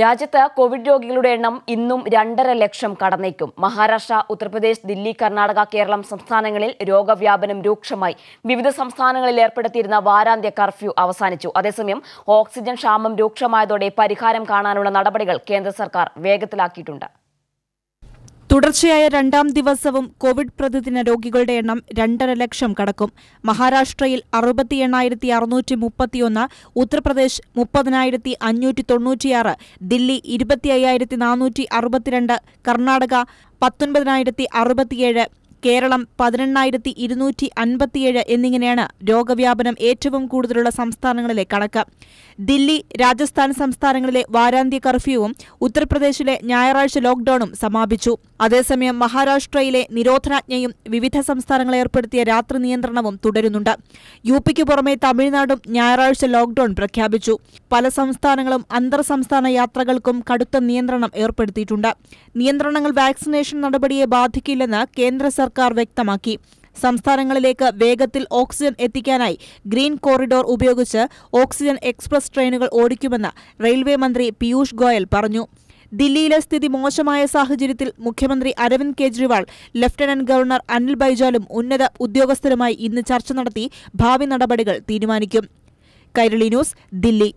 രാജ്യത്ത് കോവിഡ് രോഗികളുടെ എണ്ണം ഇന്നും രണ്ടര ലക്ഷം കടന്നേക്കും മഹാരാഷ്ട്ര ഉത്തർപ്രദേശ് ദില്ലി കർണാടക കേരളം സംസ്ഥാനങ്ങളിൽ രോഗവ്യാപനം രൂക്ഷമായി വിവിധ സംസ്ഥാനങ്ങളിൽ ഏർപ്പെടുത്തിയിരുന്ന വാരാന്ത്യ കർഫ്യൂ അവസാനിച്ചു അതേസമയം ഓക്സിജൻ ക്ഷാമം രൂക്ഷമായതോടെ പരിഹാരം കാണാനുള്ള നടപടികൾ കേന്ദ്ര സർക്കാർ വേഗത്തിലാക്കിയിട്ടുണ്ട് തുടർച്ചയായ രണ്ടാം ദിവസവും കോവിഡ് പ്രതിദിന രോഗികളുടെ എണ്ണം രണ്ടര ലക്ഷം കടക്കും മഹാരാഷ്ട്രയിൽ അറുപത്തി എണ്ണായിരത്തി അറുന്നൂറ്റി മുപ്പത്തിയൊന്ന് ഉത്തർപ്രദേശ് മുപ്പതിനായിരത്തി അഞ്ഞൂറ്റി തൊണ്ണൂറ്റിയാറ് ദില്ലി ഇരുപത്തി അയ്യായിരത്തി നാനൂറ്റി അറുപത്തിരണ്ട് കർണാടക പത്തൊൻപതിനായിരത്തി അറുപത്തിയേഴ് കേരളം പതിനെണ്ണായിരത്തി ഇരുന്നൂറ്റി അൻപത്തിയേഴ് എന്നിങ്ങനെയാണ് രോഗവ്യാപനം ഏറ്റവും കൂടുതലുള്ള സംസ്ഥാനങ്ങളിലെ കണക്ക് ദില്ലി രാജസ്ഥാൻ സംസ്ഥാനങ്ങളിലെ വാരാന്ത്യ കർഫ്യൂവും ഉത്തർപ്രദേശിലെ ഞായറാഴ്ച ലോക്ഡൌണും സമാപിച്ചു അതേസമയം മഹാരാഷ്ട്രയിലെ നിരോധനാജ്ഞയും വിവിധ സംസ്ഥാനങ്ങൾ ഏർപ്പെടുത്തിയ രാത്രി നിയന്ത്രണവും തുടരുന്നുണ്ട് യു പിക്ക് പുറമെ തമിഴ്നാടും ഞായറാഴ്ച ലോക്ഡൌൺ പ്രഖ്യാപിച്ചു പല സംസ്ഥാനങ്ങളും അന്തർ സംസ്ഥാന യാത്രകൾക്കും കടുത്ത നിയന്ത്രണം ഏർപ്പെടുത്തിയിട്ടുണ്ട് നിയന്ത്രണങ്ങൾ വാക്സിനേഷൻ നടപടിയെ ബാധിക്കില്ലെന്ന് കേന്ദ്ര സർക്കാർ സർക്കാർ വ്യക്തമാക്കി സംസ്ഥാനങ്ങളിലേക്ക് വേഗത്തിൽ ഓക്സിജൻ എത്തിക്കാനായി ഗ്രീൻ കോറിഡോർ ഉപയോഗിച്ച് ഓക്സിജൻ എക്സ്പ്രസ് ട്രെയിനുകൾ ഓടിക്കുമെന്ന് റെയിൽവേ മന്ത്രി പീയൂഷ് ഗോയൽ പറഞ്ഞു ദില്ലിയിലെ സ്ഥിതി മോശമായ സാഹചര്യത്തിൽ മുഖ്യമന്ത്രി അരവിന്ദ് കെജ്രിവാൾ ലഫ്റ്റനന്റ് ഗവർണർ അനിൽ ബൈജാലും ഉന്നത ഉദ്യോഗസ്ഥരുമായി ഇന്ന് ചർച്ച നടത്തി ഭാവി നടപടികൾ തീരുമാനിക്കും കൈരളി ന്യൂസ് ദില്ലി